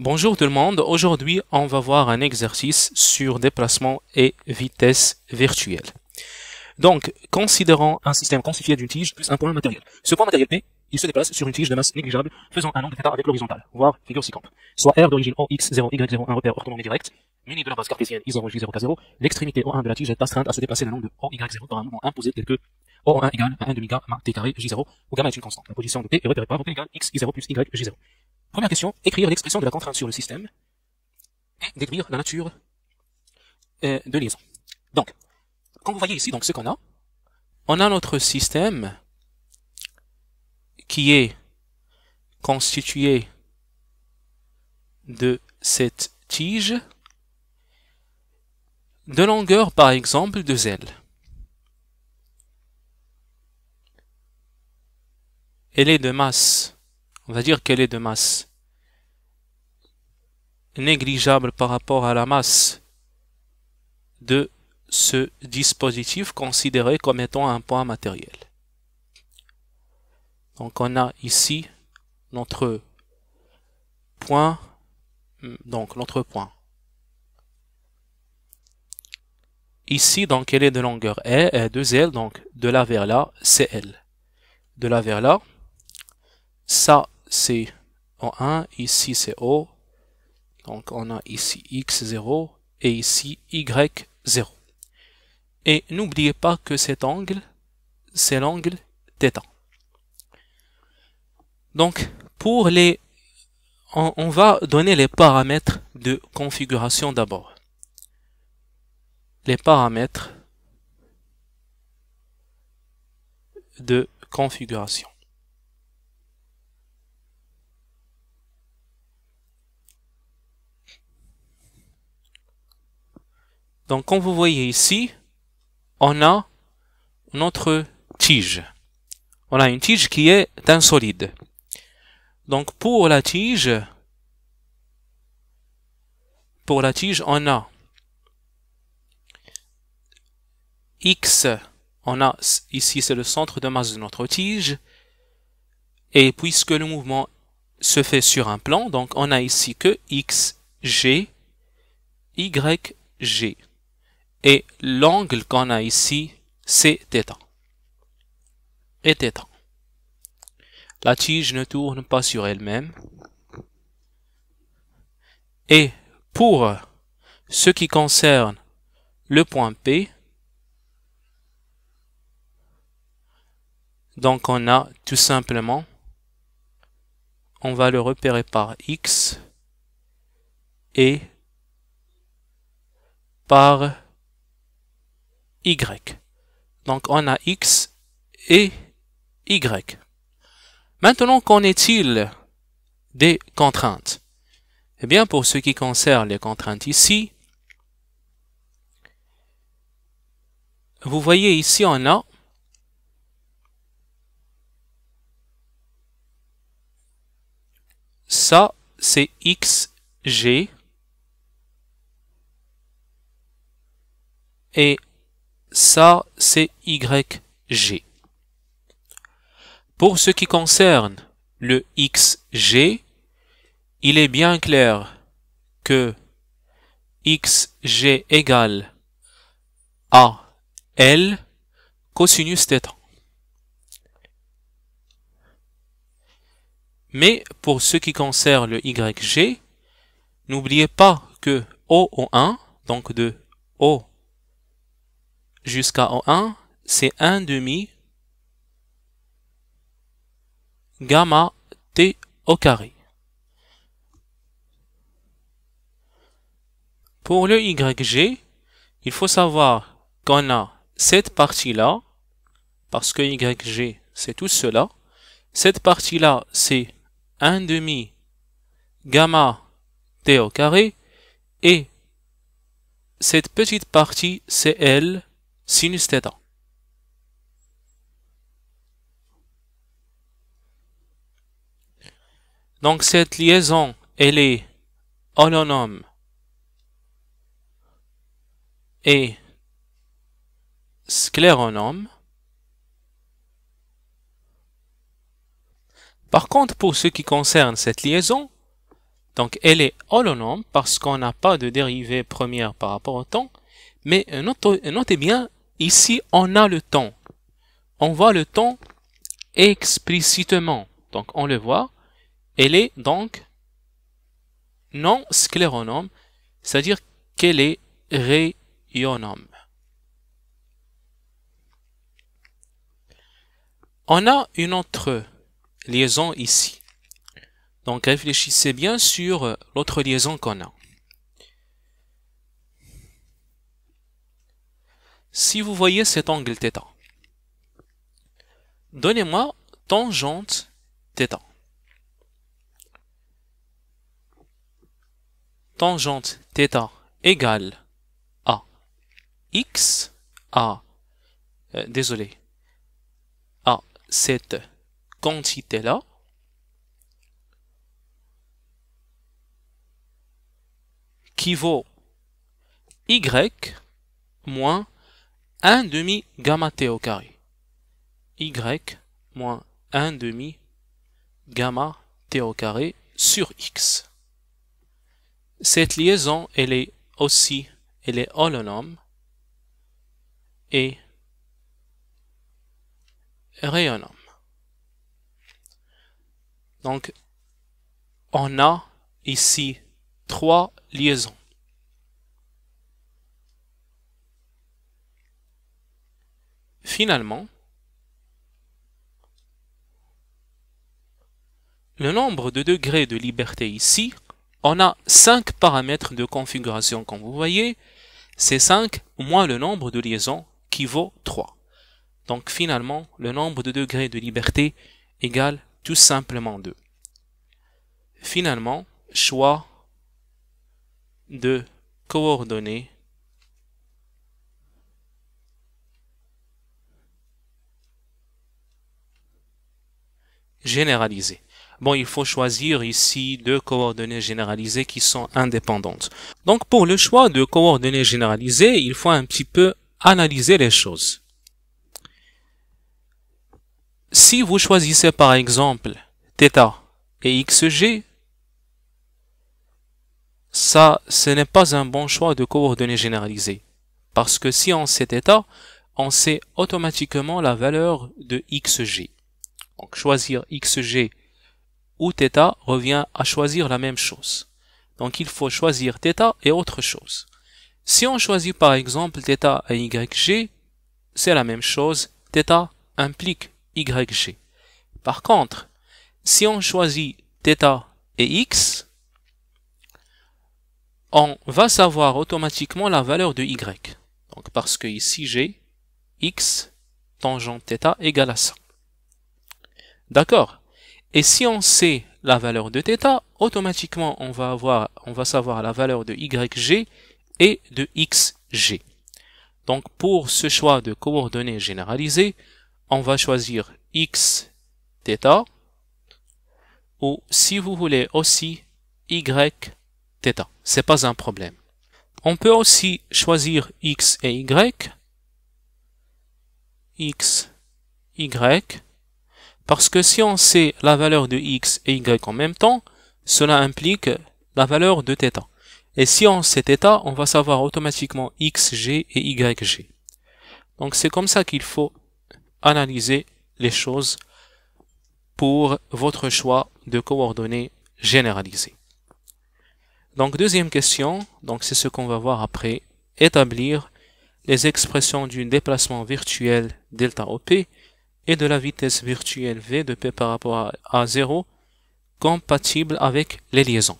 Bonjour tout le monde, aujourd'hui on va voir un exercice sur déplacement et vitesse virtuelle. Donc, considérons un système constitué d'une tige plus un point matériel. Ce point matériel P, il se déplace sur une tige de masse négligeable, faisant un angle θ avec l'horizontale, voire figure 6 soit R d'origine OX0, Y0, un repère orthonormé direct, muni de la base cartésienne I0, J0, K0, l'extrémité O1 de la tige est astreinte à se déplacer d'un angle de OY0 par un moment imposé tel que O1 égale à 1 demi gamma T carré J0, où gamma est une constante. La position de T est repérée par P égale X, 0 plus yj 0 Première question, écrire l'expression de la contrainte sur le système et décrire la nature euh, de liaison. Donc, quand vous voyez ici donc ce qu'on a, on a notre système qui est constitué de cette tige de longueur par exemple de z. Elle est de masse on va dire qu'elle est de masse, négligeable par rapport à la masse de ce dispositif considéré comme étant un point matériel. Donc on a ici notre point, donc notre point. Ici, donc, elle est de longueur et de z donc de là vers là, c'est L. De là vers là, ça, c'est O1, ici c'est O, donc on a ici X0 et ici Y0. Et n'oubliez pas que cet angle, c'est l'angle θ. Donc, pour les... On, on, va donner les paramètres de configuration d'abord. Les paramètres de configuration. Donc, comme vous voyez ici, on a notre tige. On a une tige qui est solide. Donc, pour la tige, pour la tige, on a X, on a ici, c'est le centre de masse de notre tige. Et puisque le mouvement se fait sur un plan, donc on a ici que X, G, Y, G. Et l'angle qu'on a ici, c'est θ. Et θ. La tige ne tourne pas sur elle-même. Et pour ce qui concerne le point P, donc on a tout simplement, on va le repérer par X et par y. Donc on a x et y. Maintenant, qu'en est-il des contraintes Eh bien, pour ce qui concerne les contraintes ici, vous voyez ici, on a ça, c'est xg et ça c'est YG. Pour ce qui concerne le XG, il est bien clair que XG égale à L cosinus θ. Mais pour ce qui concerne le YG, n'oubliez pas que O 1, donc de O jusqu'à 1, c'est 1 demi gamma t au carré. Pour le YG, il faut savoir qu'on a cette partie-là, parce que YG, c'est tout cela. Cette partie-là, c'est 1 demi gamma t au carré, et cette petite partie, c'est L sinus θ. Donc cette liaison, elle est holonome et scléronome. Par contre, pour ce qui concerne cette liaison, donc elle est holonome parce qu'on n'a pas de dérivée première par rapport au temps, mais notez bien Ici, on a le temps. On voit le temps explicitement. Donc, on le voit. Elle est donc non scléronome, c'est-à-dire qu'elle est rayonome. On a une autre liaison ici. Donc réfléchissez bien sur l'autre liaison qu'on a. Si vous voyez cet angle θ, donnez-moi tangente θ. Tangente θ égale à x à, euh, désolé, à cette quantité-là, qui vaut y moins 1 demi gamma t au carré. y moins 1 demi gamma t au carré sur x. Cette liaison, elle est aussi, elle est holonome et rayonome. Donc, on a ici trois liaisons. Finalement, le nombre de degrés de liberté ici, on a 5 paramètres de configuration comme vous voyez, c'est 5 moins le nombre de liaisons qui vaut 3. Donc finalement, le nombre de degrés de liberté égale tout simplement 2. Finalement, choix de coordonnées généralisée. Bon, il faut choisir ici deux coordonnées généralisées qui sont indépendantes. Donc pour le choix de coordonnées généralisées, il faut un petit peu analyser les choses. Si vous choisissez par exemple θ et xg, ça, ce n'est pas un bon choix de coordonnées généralisées. Parce que si on sait θ, on sait automatiquement la valeur de xg. Donc choisir xg ou θ revient à choisir la même chose. Donc il faut choisir θ et autre chose. Si on choisit par exemple θ et yg, c'est la même chose, θ implique yg. Par contre, si on choisit θ et x, on va savoir automatiquement la valeur de y. Donc parce que ici j'ai x tangent θ égale à 100. D'accord Et si on sait la valeur de θ, automatiquement on va, avoir, on va savoir la valeur de yg et de xg. Donc pour ce choix de coordonnées généralisées, on va choisir xθ ou si vous voulez aussi yθ. Ce n'est pas un problème. On peut aussi choisir x et y, x, y, parce que si on sait la valeur de x et y en même temps, cela implique la valeur de θ. Et si on sait θ, on va savoir automatiquement xg et yg. Donc c'est comme ça qu'il faut analyser les choses pour votre choix de coordonnées généralisées. Donc deuxième question, donc c'est ce qu'on va voir après, établir les expressions du déplacement virtuel delta OP et de la vitesse virtuelle v de P par rapport à 0 compatible avec les liaisons.